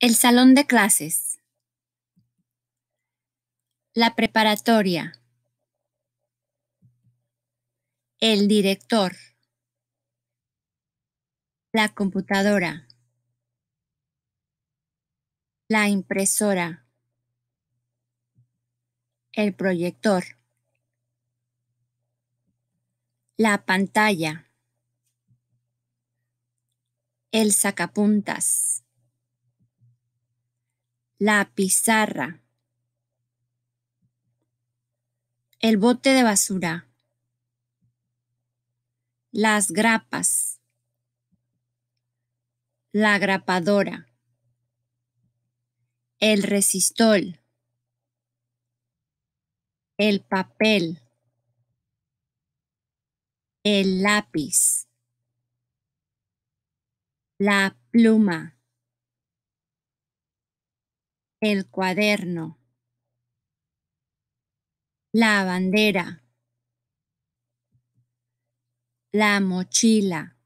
El salón de clases. La preparatoria. El director. La computadora. La impresora. El proyector. La pantalla. El sacapuntas la pizarra, el bote de basura, las grapas, la grapadora, el resistol, el papel, el lápiz, la pluma el cuaderno, la bandera, la mochila,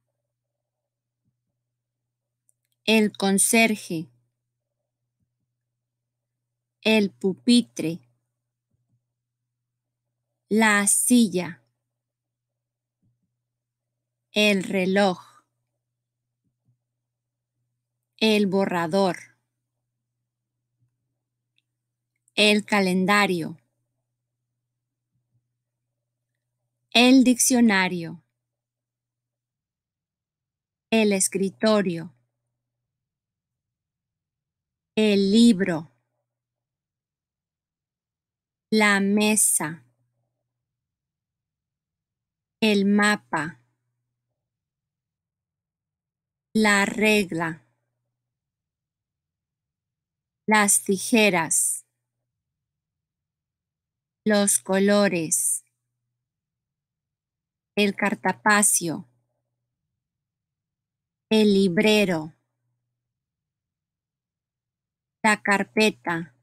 el conserje, el pupitre, la silla, el reloj, el borrador. el calendario, el diccionario, el escritorio, el libro, la mesa, el mapa, la regla, las tijeras los colores, el cartapacio, el librero, la carpeta,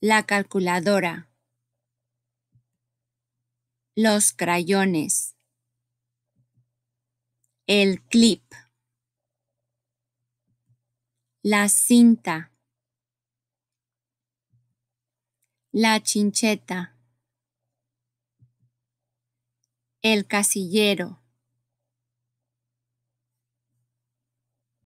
la calculadora, los crayones, el clip, la cinta, La chincheta. El casillero.